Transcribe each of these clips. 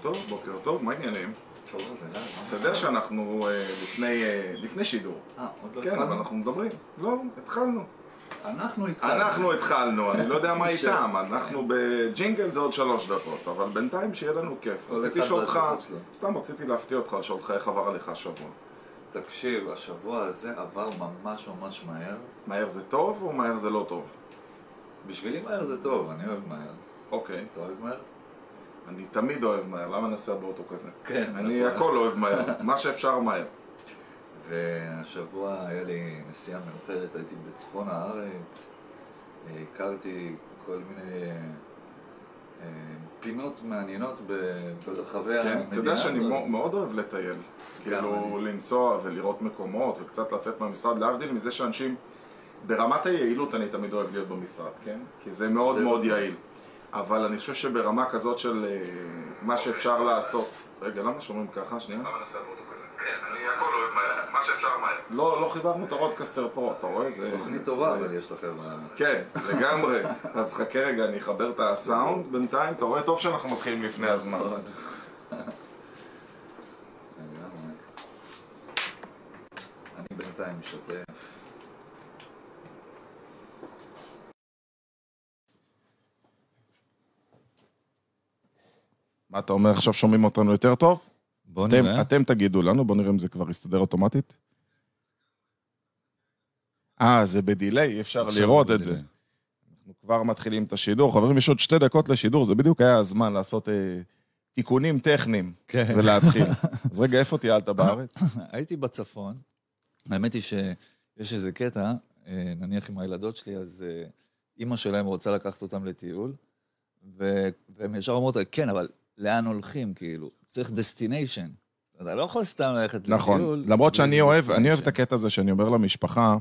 טוב, בוקר טוב, מה העניינים? טוב, אתה יודע שאנחנו אה, אה, לפני שידור. אה, עוד לא כן, התחלנו? כן, אבל אנחנו מדברים. לא, התחלנו. אנחנו התחלנו. אנחנו התחלנו, אני לא יודע מה איתם. כן. אנחנו בג'ינגל זה עוד שלוש דקות, אבל בינתיים שיהיה לנו כיף. רציתי לשאול אותך, סתם רציתי להפתיע אותך, לשאול אותך איך עבר עליך השבוע. תקשיב, השבוע הזה עבר ממש ממש מהר. מהר זה טוב או מהר זה לא טוב? בשבילי מהר זה טוב, אני אוהב מהר. אוקיי. אתה אוהב מהר? אני תמיד אוהב מהר, למה אני נוסע באוטו כזה? כן. אני נכון. הכל אוהב מהר, מה שאפשר מהר. והשבוע היה לי נסיעה מאוחרת, הייתי בצפון הארץ, אה, הכרתי כל מיני אה, פינות מעניינות ברחבי כן, המדינה. כן, אתה יודע שאני הזאת. מאוד אוהב לטייל. כאילו אני. לנסוע ולראות מקומות וקצת לצאת מהמשרד, להבדיל מזה שאנשים, ברמת היעילות אני תמיד אוהב להיות במשרד, כן? כי זה מאוד זה לא מאוד יעיל. אבל אני חושב שברמה כזאת של אה, מה שאפשר לעשות... רגע, למה שומעים ככה? שנייה. למה נעשה כזה? כן, אני הכל אוהב מהר, מה שאפשר מהר. לא, לא חיברנו את הרודקסטר פה, אתה רואה? זה... תוכנית טובה, אבל יש לכם... אה, כן, לגמרי. אז חכה רגע, אני אחבר את הסאונד בינתיים. אתה רואה טוב שאנחנו מתחילים לפני הזמן. אני בינתיים שותה מה אתה אומר, עכשיו שומעים אותנו יותר טוב? בואו נראה. אתם תגידו לנו, בואו נראה אם זה כבר יסתדר אוטומטית. אה, זה בדיליי, אי אפשר לראות את זה. אנחנו כבר מתחילים את השידור. חברים, יש עוד שתי דקות לשידור, זה בדיוק היה הזמן לעשות אה, תיקונים טכניים כן. ולהתחיל. אז רגע, איפה טיילת בארץ? הייתי בצפון. האמת היא שיש איזה קטע, אה, נניח עם הילדות שלי, אז אה, אימא שלהם רוצה לקחת אותם לטיול, והם ישר אומרות, כן, אבל לאן הולכים, כאילו. צריך דסטיניישן. אתה לא יכול סתם ללכת נכון, לטיול. נכון, למרות שאני אוהב, אני אוהב את הקטע הזה שאני אומר למשפחה,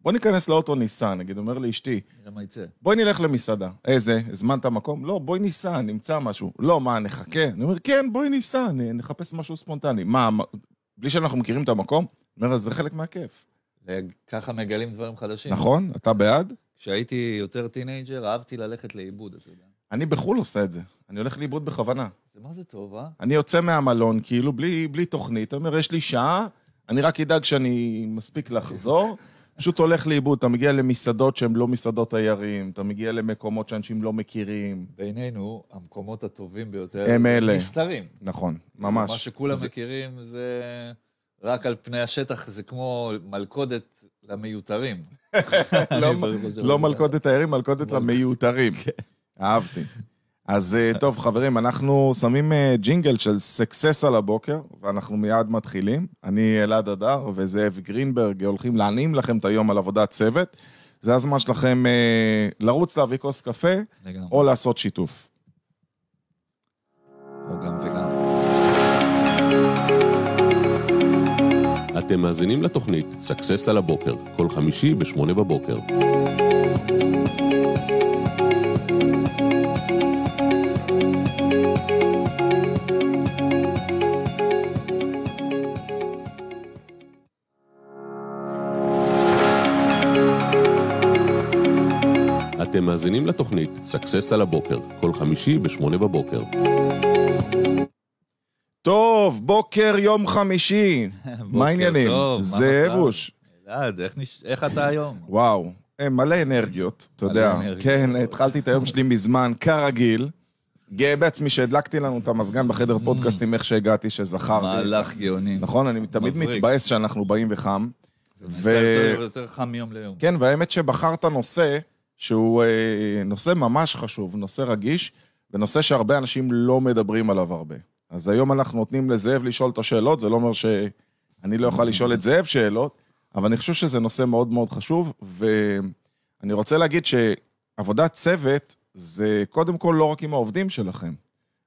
בוא ניכנס לאוטו ניסע, נגיד, אומר לאשתי. נראה מה יצא. בואי נלך למסעדה. איזה, הזמנת מקום? לא, בואי ניסע, נמצא משהו. לא, מה, נחכה? אני אומר, כן, בואי ניסע, אה, נחפש משהו ספונטני. מה, בלי שאנחנו מכירים את המקום? אני אומר, זה חלק מהכיף. ככה מגלים דברים חדשים. נכון, אתה בעד? כשהייתי יותר טינג'ר, אהבתי ללכת לאיבוד, אתה יודע. אני בחו"ל עושה את זה. אני הולך לאיבוד בכוונה. זה מה זה טוב, אה? אני יוצא מהמלון, כאילו, בלי, בלי תוכנית. אני אומר, יש לי שעה, אני רק אדאג שאני מספיק לחזור. פשוט הולך לאיבוד, אתה מגיע למסעדות שהן לא מסעדות תיירים, אתה מגיע למקומות שאנשים לא מכירים. בינינו, המקומות הטובים ביותר הם אלה. נסתרים. נכון, ממש. מה שכולם זה... מכירים זה רק על פני השטח, זה כמו מלכודת למיותרים. לא, לא מלכודת תיירים, מלכודת למיותרים. כן. אהבתי. אז אה, טוב, חברים, אנחנו שמים אה, ג'ינגל של סקסס על הבוקר, ואנחנו מיד מתחילים. אני אלעד אדר וזאב גרינברג הולכים להנעים לכם את היום על עבודת צוות. זה הזמן שלכם אה, לרוץ להביא כוס קפה, לגמרי. או לעשות שיתוף. או גם וגם. אתם מאזינים לתוכנית סקסס על הבוקר, כל חמישי בשמונה בבוקר. אתם מאזינים לתוכנית סאקסס על הבוקר, כל חמישי בשמונה בבוקר. טוב, בוקר יום חמישי. מה העניינים? זה זאבוש. אלעד, איך אתה היום? וואו, אה, מלא אנרגיות, אתה יודע. כן, התחלתי את היום שלי מזמן, כרגיל. גאה בעצמי שהדלקתי לנו את המזגן בחדר mm. פודקאסטים איך שהגעתי, שזכרתי. מהלך גאוני. נכון, אני תמיד מתבאס שאנחנו באים וחם. זה יותר חם מיום ליום. כן, והאמת שבחרת נושא שהוא אה, נושא ממש חשוב, נושא רגיש, ונושא שהרבה אנשים לא מדברים עליו הרבה. אז היום אנחנו נותנים לזאב לשאול את השאלות, זה לא אומר שאני לא יכול לשאול את זאב שאלות, אבל אני חושב שזה נושא מאוד מאוד חשוב, ואני רוצה להגיד שעבודת צוות זה קודם כל לא רק עם העובדים שלכם.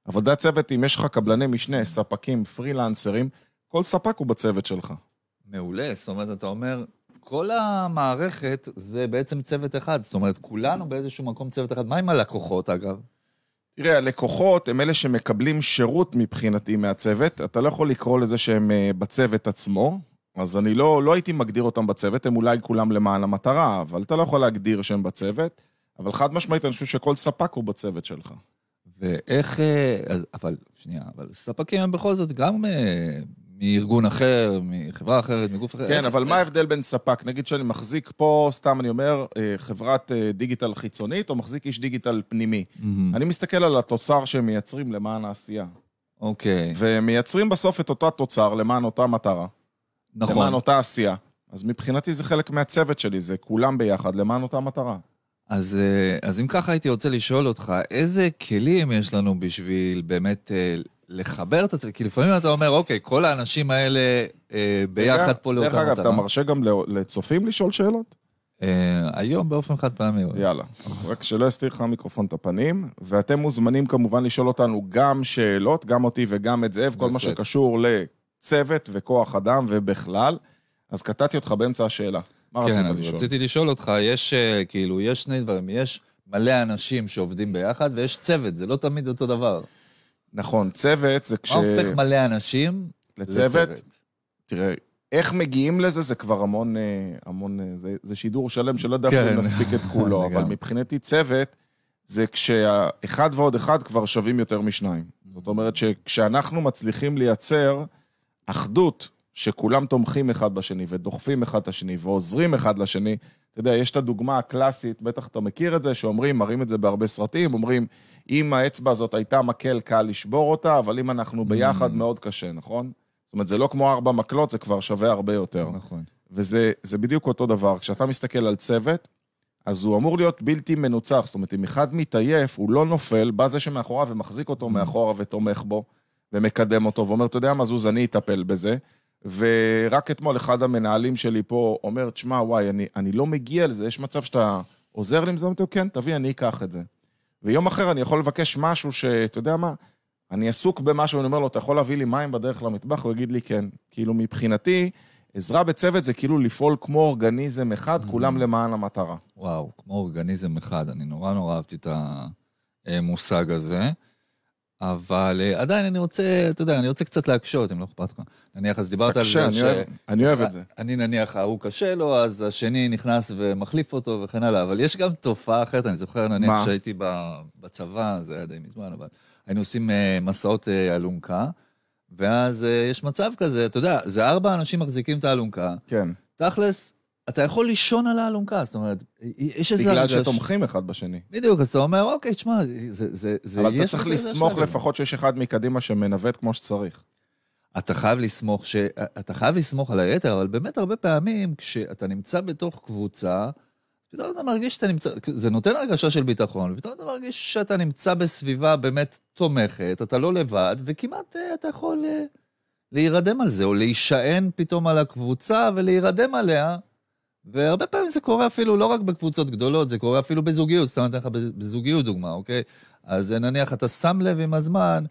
עבודת צוות, אם יש לך קבלני משנה, ספקים, פרילנסרים, כל ספק הוא בצוות שלך. מעולה, זאת אומרת, אתה אומר, כל המערכת זה בעצם צוות אחד, זאת אומרת, כולנו באיזשהו מקום צוות אחד. מה עם הלקוחות, אגב? תראה, הלקוחות הם אלה שמקבלים שירות מבחינתי מהצוות. אתה לא יכול לקרוא לזה שהם אה, בצוות עצמו, אז אני לא, לא הייתי מגדיר אותם בצוות, הם אולי כולם למען המטרה, אבל אתה לא יכול להגדיר שהם בצוות, אבל חד משמעית, אני חושב שכל ספק הוא בצוות שלך. ואיך, אה, אז, אבל שנייה, אבל ספקים הם בכל זאת גם אה, מארגון אחר, מחברה אחרת, מגוף אחר. כן, אבל מה ההבדל בין ספק? נגיד שאני מחזיק פה, סתם אני אומר, אה, חברת אה, דיגיטל חיצונית, או מחזיק איש דיגיטל פנימי. אני מסתכל על התוצר שהם מייצרים למען העשייה. אוקיי. ומייצרים בסוף את אותו תוצר למען אותה מטרה. נכון. למען אותה עשייה. אז מבחינתי זה חלק מהצוות שלי, זה כולם ביחד למען אותה מטרה. אז, אה, אז אם ככה הייתי רוצה לשאול אותך, איזה כלים יש לנו בשביל באמת לחבר את עצמי, כי לפעמים אתה אומר, אוקיי, כל האנשים האלה אה, ביחד דרך, פה לאותה מטרה. דרך אגב, אתה מרשה גם לצופים לשאול שאלות? אה, היום באופן חד פעמי. יאללה, אז רק שלא יסתיר לך המיקרופון את הפנים, ואתם מוזמנים כמובן לשאול אותנו גם שאלות, גם אותי וגם את זאב, כל מה שקשור לצוות וכוח אדם ובכלל. אז קטעתי אותך באמצע השאלה. מה כן, רצית לשאול? כן, אז רציתי לשאול אותך, יש אה, כאילו, יש שני דברים, יש מלא אנשים שעובדים ביחד ויש צוות, זה לא תמיד אותו דבר. נכון, צוות זה כש... מה הופך מלא אנשים לצוות? לצוות. תראה, איך מגיעים לזה, זה כבר המון, אה, המון, אה, זה, זה שידור שלם שלא יודע כן. אם נספיק את כולו, אבל מבחינתי צוות זה כשאחד ועוד אחד כבר שווים יותר משניים. זאת אומרת שכשאנחנו מצליחים לייצר אחדות שכולם תומכים אחד בשני ודוחפים אחד את השני ועוזרים אחד לשני. אתה יודע, יש את הדוגמה הקלאסית, בטח אתה מכיר את זה, שאומרים, מראים את זה בהרבה סרטים, אומרים, אם האצבע הזאת הייתה מקל, קל לשבור אותה, אבל אם אנחנו ביחד, mm. מאוד קשה, נכון? זאת אומרת, זה לא כמו ארבע מקלות, זה כבר שווה הרבה יותר. נכון. וזה בדיוק אותו דבר. כשאתה מסתכל על צוות, אז הוא אמור להיות בלתי מנוצח. זאת אומרת, אם אחד מתעייף, הוא לא נופל, בא זה שמאחוריו ומחזיק אותו mm. מאחורה ותומך בו, ומקדם אותו, ואומר, אתה יודע מה, זוז, אני אטפל בזה. ורק אתמול אחד המנהלים שלי פה אומר, תשמע, וואי, אני, אני לא מגיע לזה, יש מצב שאתה עוזר לי עם זה? אמרתי לו, כן, תביא, אני אקח את זה. ויום אחר אני יכול לבקש משהו שאתה יודע מה, אני עסוק במשהו, אני אומר לו, אתה יכול להביא לי מים בדרך למטבח? הוא יגיד לי, כן. כאילו, מבחינתי, עזרה בצוות זה כאילו לפעול כמו אורגניזם אחד, mm-hmm. כולם למען המטרה. וואו, כמו אורגניזם אחד, אני נורא נורא אהבתי את המושג אה, הזה. אבל אה, עדיין אני רוצה, אתה יודע, אני רוצה קצת להקשות, אם לא אכפת לך. נניח, אז דיברת על זה ש... אני אוהב את זה. אה, אני נניח, ההוא קשה לו, אז השני נכנס ומחליף אותו וכן הלאה. אבל יש גם תופעה אחרת, אני זוכר, נניח, כשהייתי בצבא, זה היה די מזמן, אבל היינו עושים אה, מסעות אלונקה, ואז יש מצב כזה, אתה יודע, זה ארבע אנשים מחזיקים את האלונקה. כן. תכלס, אתה יכול לישון על האלונקה, זאת אומרת, יש איזה... בגלל שתומכים אחד בשני. בדיוק, אז אתה אומר, אוקיי, תשמע, זה... זה, זה אבל אתה צריך לסמוך לפחות שיש אחד מקדימה שמנווט כמו שצריך. אתה חייב לסמוך, ש... אתה חייב לסמוך על היתר, אבל באמת הרבה פעמים כשאתה נמצא בתוך קבוצה, פתאום אתה מרגיש שאתה נמצא, זה נותן הרגשה של ביטחון, ופתאום אתה מרגיש שאתה נמצא בסביבה באמת תומכת, אתה לא לבד, וכמעט אה, אתה יכול אה, להירדם על זה, או להישען פתאום על הקבוצה ולהירדם עליה. והרבה פעמים זה קורה אפילו לא רק בקבוצות גדולות, זה קורה אפילו בזוגיות, סתם אני אתן לך בזוגיות דוגמה, אוקיי? אז נניח אתה שם לב עם הזמן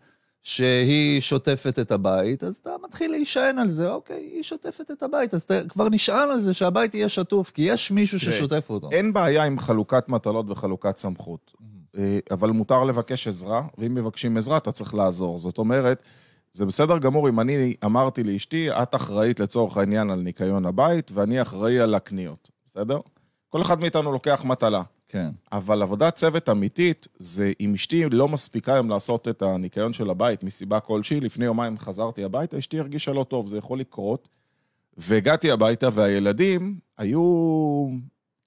שהיא שוטפת את הבית, אז אתה מתחיל להישען על זה, אוקיי, היא שוטפת את הבית, אז אתה כבר נשען על זה שהבית יהיה שטוף, כי יש מישהו ששוטף אותו. אין בעיה עם חלוקת מטלות וחלוקת סמכות, mm-hmm. אה, אבל מותר לבקש עזרה, ואם מבקשים עזרה אתה צריך לעזור. זאת אומרת, זה בסדר גמור אם אני אמרתי לאשתי, את אחראית לצורך העניין על ניקיון הבית, ואני אחראי על הקניות, בסדר? כל אחד מאיתנו לוקח מטלה. כן. אבל עבודת צוות אמיתית, זה אם אשתי לא מספיקה היום לעשות את הניקיון של הבית מסיבה כלשהי, לפני יומיים חזרתי הביתה, אשתי הרגישה לא טוב, זה יכול לקרות. והגעתי הביתה והילדים היו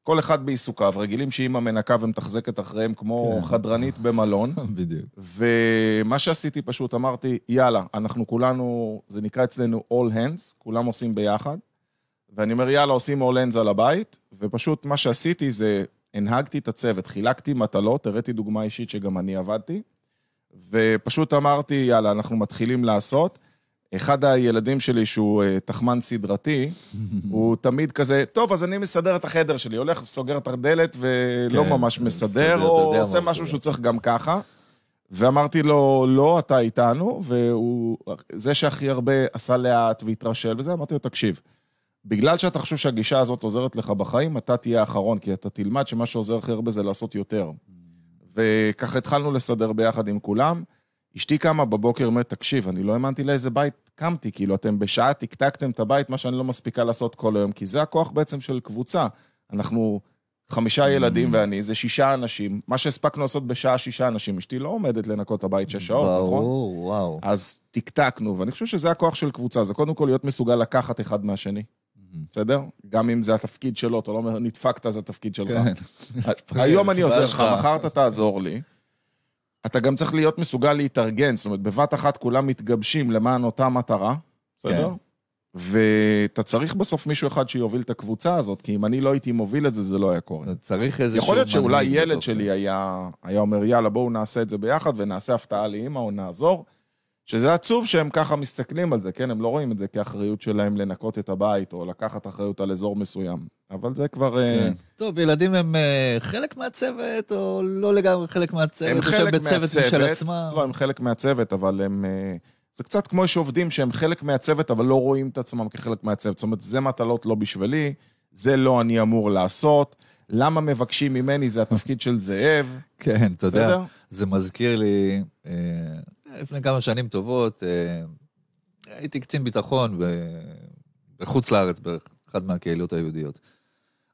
כל אחד בעיסוקיו, רגילים שאימא מנקה ומתחזקת אחריהם כמו כן. חדרנית במלון. בדיוק. ומה שעשיתי פשוט, אמרתי, יאללה, אנחנו כולנו, זה נקרא אצלנו All Hands, כולם עושים ביחד. ואני אומר, יאללה, עושים All Hands על הבית, ופשוט מה שעשיתי זה, הנהגתי את הצוות, חילקתי מטלות, הראיתי דוגמה אישית שגם אני עבדתי, ופשוט אמרתי, יאללה, אנחנו מתחילים לעשות. אחד הילדים שלי, שהוא אה, תחמן סדרתי, הוא תמיד כזה, טוב, אז אני מסדר את החדר שלי. הולך, סוגר את הדלת ולא כן, ממש אה, מסדר, או עושה משהו שהוא צריך גם ככה. ואמרתי לו, לא, אתה איתנו, והוא, זה שהכי הרבה עשה לאט והתרשל וזה, אמרתי לו, תקשיב, בגלל שאתה חושב שהגישה הזאת עוזרת לך בחיים, אתה תהיה האחרון, כי אתה תלמד שמה שעוזר הכי הרבה זה לעשות יותר. וככה התחלנו לסדר ביחד עם כולם. אשתי קמה בבוקר, אומרת, תקשיב, אני לא האמנתי לאיזה בית קמתי, כאילו, אתם בשעה טקטקתם את הבית, מה שאני לא מספיקה לעשות כל היום, כי זה הכוח בעצם של קבוצה. אנחנו חמישה ילדים mm. ואני, זה שישה אנשים. מה שהספקנו לעשות בשעה שישה אנשים, אשתי לא עומדת לנקות את הבית שש שעות, נכון? ברור, וואו. אז טקטקנו, ואני חושב שזה הכוח של קבוצה, זה קודם כל להיות מסוגל לקחת אחד מהשני. Mm-hmm. בסדר? גם אם זה התפקיד שלו, אתה לא אומר, נדפקת, זה התפקיד שלך. כן. היום אני עוזר לך, מחר אתה תעזור לי. אתה גם צריך להיות מסוגל להתארגן, זאת אומרת, בבת אחת כולם מתגבשים למען אותה מטרה, בסדר? כן. ואתה צריך בסוף מישהו אחד שיוביל את הקבוצה הזאת, כי אם אני לא הייתי מוביל את זה, זה לא היה קורה. אתה צריך איזשהו... יכול להיות שאולי ילד שלי היה, היה אומר, יאללה, בואו נעשה את זה ביחד, ונעשה הפתעה לאימא, או נעזור. שזה עצוב שהם ככה מסתכלים על זה, כן? הם לא רואים את זה כאחריות שלהם לנקות את הבית או לקחת אחריות על אזור מסוים. אבל זה כבר... אה, כן. טוב, ילדים הם אה, חלק מהצוות או לא לגמרי חלק מהצוות? הם חלק מהצוות. משל עצמם? לא, הם חלק מהצוות, אבל הם... אה, זה קצת כמו יש עובדים שהם חלק מהצוות, אבל לא רואים את עצמם כחלק מהצוות. זאת אומרת, זה מטלות לא בשבילי, זה לא אני אמור לעשות. למה מבקשים ממני, זה התפקיד של זאב. כן, אתה יודע, זה מזכיר לי, לפני כמה שנים טובות, אה, הייתי קצין ביטחון בחוץ לארץ, באחד מהקהילות היהודיות.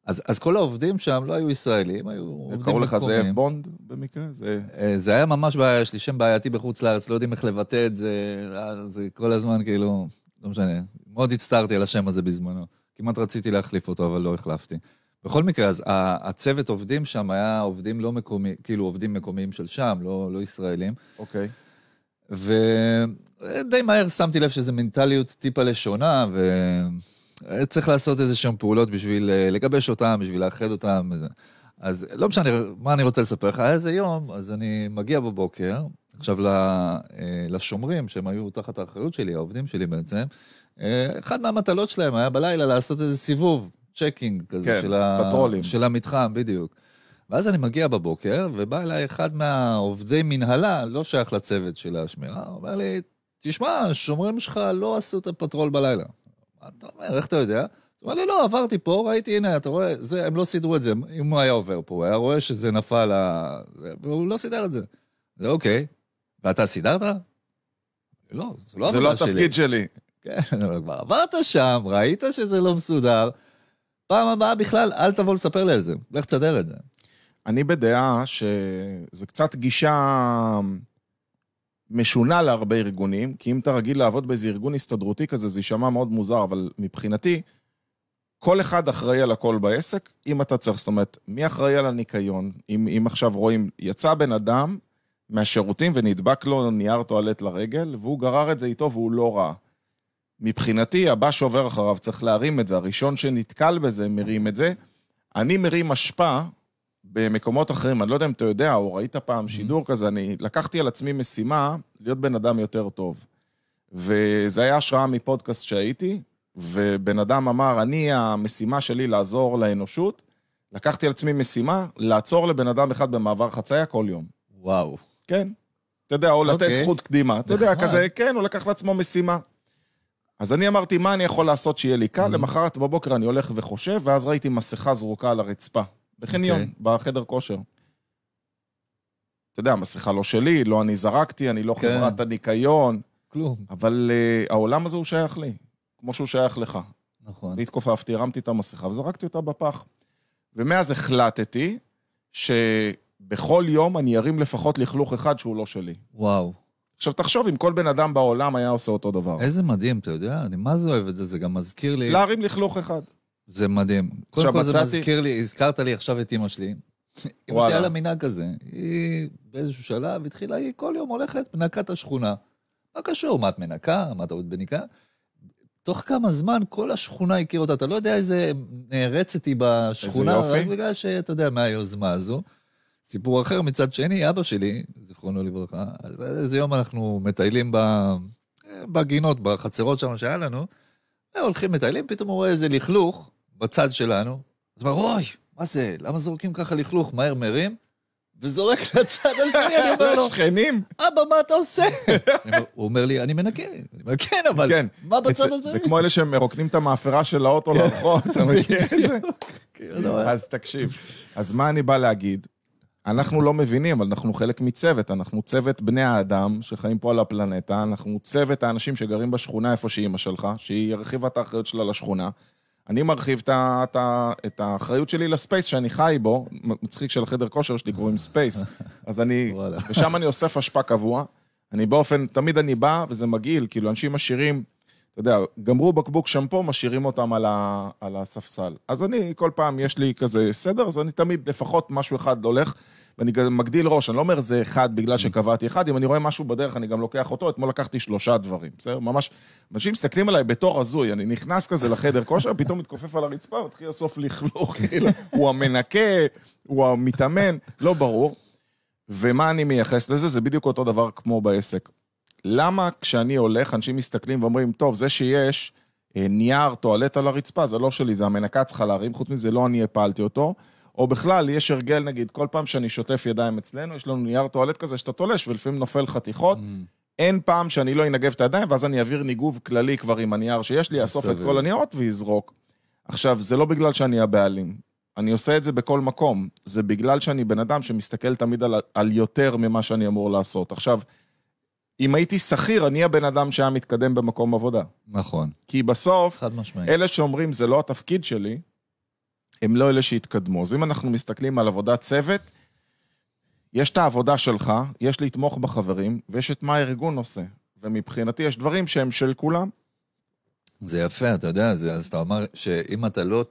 אז, אז כל העובדים שם לא היו ישראלים, היו עובדים מקומיים. קראו לך זאב בונד במקרה? זה... אה, זה היה ממש בעיה, יש לי שם בעייתי בחוץ לארץ, לא יודעים איך לבטא את זה, אה, זה כל הזמן כאילו, לא משנה. מאוד הצטערתי על השם הזה בזמנו. כמעט רציתי להחליף אותו, אבל לא החלפתי. בכל מקרה, אז הצוות עובדים שם היה עובדים לא מקומיים, כאילו עובדים מקומיים של שם, לא, לא ישראלים. אוקיי. Okay. ודי מהר שמתי לב שזו מנטליות טיפה לשונה, וצריך לעשות איזה שהן פעולות בשביל אה, לגבש אותם, בשביל לאחד אותם. אז לא משנה מה אני רוצה לספר לך, היה איזה יום, אז אני מגיע בבוקר, עכשיו אה, לשומרים, שהם היו תחת האחריות שלי, העובדים שלי בעצם, אה, אחת מהמטלות שלהם היה בלילה לעשות איזה סיבוב, צ'קינג כזה כן, של, ה... של המתחם, בדיוק. ואז אני מגיע בבוקר, ובא אליי אחד מהעובדי מנהלה, לא שייך לצוות של השמירה, אומר לי, תשמע, השומרים שלך לא עשו את הפטרול בלילה. מה אתה אומר, איך אתה יודע? הוא אומר לי, לא, עברתי פה, ראיתי, הנה, אתה רואה, זה, הם לא סידרו את זה. אם הוא היה עובר פה, הוא היה רואה שזה נפל זה, והוא לא סידר את זה. זה אוקיי. ואתה סידרת? לא, זה לא זה לא התפקיד שלי. כן, אבל כבר עברת שם, ראית שזה לא מסודר. פעם הבאה בכלל, אל תבוא לספר לי על זה, לך תסדר את זה. אני בדעה שזה קצת גישה משונה להרבה ארגונים, כי אם אתה רגיל לעבוד באיזה ארגון הסתדרותי כזה, זה יישמע מאוד מוזר, אבל מבחינתי, כל אחד אחראי על הכל בעסק, אם אתה צריך, זאת אומרת, מי אחראי על הניקיון? אם, אם עכשיו רואים, יצא בן אדם מהשירותים ונדבק לו נייר טואלט לרגל, והוא גרר את זה איתו והוא לא ראה. מבחינתי, הבא שעובר אחריו צריך להרים את זה, הראשון שנתקל בזה מרים את זה. אני מרים אשפה, במקומות אחרים, אני לא יודע אם אתה יודע או ראית פעם mm-hmm. שידור כזה, אני לקחתי על עצמי משימה להיות בן אדם יותר טוב. וזה היה השראה מפודקאסט שהייתי, ובן אדם אמר, אני, המשימה שלי לעזור לאנושות, לקחתי על עצמי משימה לעצור לבן אדם אחד במעבר חצייה כל יום. וואו. כן. אתה יודע, או לתת okay. אוקיי. זכות קדימה. אתה יודע, נכון. כזה, כן, הוא לקח לעצמו משימה. אז אני אמרתי, מה אני יכול לעשות שיהיה לי קל? Mm-hmm. למחרת בבוקר אני הולך וחושב, ואז ראיתי מסכה זרוקה על הרצפה. בחניון, okay. אוקיי. בחדר כושר. אתה יודע, המסכה לא שלי, לא אני זרקתי, אני לא okay. כן. חברת הניקיון. כלום. אבל uh, העולם הזה הוא שייך לי, כמו שהוא שייך לך. נכון. אני התכופפתי, הרמתי את המסכה וזרקתי אותה בפח. ומאז החלטתי שבכל יום אני ארים לפחות לכלוך אחד שהוא לא שלי. וואו. עכשיו, תחשוב אם כל בן אדם בעולם היה עושה אותו דבר. איזה מדהים, אתה יודע, אני מה זה אוהב את זה, זה גם מזכיר לי... להרים לכלוך אחד. זה מדהים. קודם כל מצאתי... זה מזכיר לי, הזכרת לי עכשיו את אימא שלי. אימא שלי היה לה מנהג כזה. היא באיזשהו שלב התחילה, היא כל יום הולכת, מנקה את השכונה. מה קשור? מה את מנקה? מה אתה עוד בניקה? תוך כמה זמן כל השכונה הכירה אותה. אתה לא יודע איזה נערצת היא בשכונה, איזה רק בגלל שאתה יודע, מהיוזמה הזו. סיפור אחר מצד שני, אבא שלי, זיכרונו לברכה, איזה יום אנחנו מטיילים אה, בגינות, בחצרות שם שהיה לנו, הולכים מטיילים, פתאום הוא רואה איזה לכלוך, בצד שלנו, אז הוא אומר, אוי, מה זה, למה זורקים ככה לכלוך? מהר מרים, וזורק לצד השני, אני אומר לו, שכנים? אבא, מה אתה עושה? הוא אומר לי, אני מנקה. אני אומר, כן, אבל כן. מה בצד הזה? זה כמו אלה שמרוקנים את המאפרה של האוטו כן. לרחוב, אתה מכיר את זה? כן, כאילו, לא אז תקשיב, אז מה אני בא להגיד? אנחנו לא מבינים, אבל אנחנו חלק מצוות. אנחנו צוות בני האדם שחיים פה על הפלנטה, אנחנו צוות האנשים שגרים בשכונה איפה שאימא שלך, שהיא הרחיבה את האחריות שלה לשכונה. אני מרחיב את האחריות שלי לספייס שאני חי בו, מצחיק של חדר כושר שלי קוראים ספייס, אז אני, ושם אני אוסף אשפה קבוע. אני באופן, תמיד אני בא, וזה מגעיל, כאילו, אנשים עשירים אתה יודע, גמרו בקבוק שמפו, משאירים אותם על, ה, על הספסל. אז אני, כל פעם יש לי כזה סדר, אז אני תמיד לפחות משהו אחד הולך, ואני מגדיל ראש, אני לא אומר זה אחד בגלל שקבעתי אחד, אם אני רואה משהו בדרך, אני גם לוקח אותו, אתמול לקחתי שלושה דברים, בסדר? ממש, אנשים מסתכלים עליי בתור הזוי, אני נכנס כזה לחדר כושר, פתאום מתכופף על הרצפה, מתחיל לסוף לכלוך, כאילו, הוא המנקה, הוא המתאמן, לא ברור. ומה אני מייחס לזה? זה בדיוק אותו דבר כמו בעסק. למה כשאני הולך, אנשים מסתכלים ואומרים, טוב, זה שיש אה, נייר טואלט על הרצפה, זה לא שלי, זה המנקה צריכה להרים, חוץ מזה לא אני הפלתי אותו. או בכלל, יש הרגל, נגיד, כל פעם שאני שוטף ידיים אצלנו, יש לנו נייר טואלט כזה שאתה תולש, ולפעמים נופל חתיכות. Mm. אין פעם שאני לא אנגב את הידיים, ואז אני אעביר ניגוב כללי כבר עם הנייר שיש לי, אאסוף את כל הניירות ואזרוק. עכשיו, זה לא בגלל שאני הבעלים. אני עושה את זה בכל מקום. זה בגלל שאני בן אדם שמסתכל תמיד על, על יותר ממה שאני אמור לעשות. עכשיו, אם הייתי שכיר, אני הבן אדם שהיה מתקדם במקום עבודה. נכון. כי בסוף, אלה שאומרים, זה לא התפקיד שלי, הם לא אלה שהתקדמו. אז אם אנחנו מסתכלים על עבודת צוות, יש את העבודה שלך, יש לתמוך בחברים, ויש את מה הארגון עושה. ומבחינתי יש דברים שהם של כולם. זה יפה, אתה יודע, זה, אז אתה אומר שאם אתה לא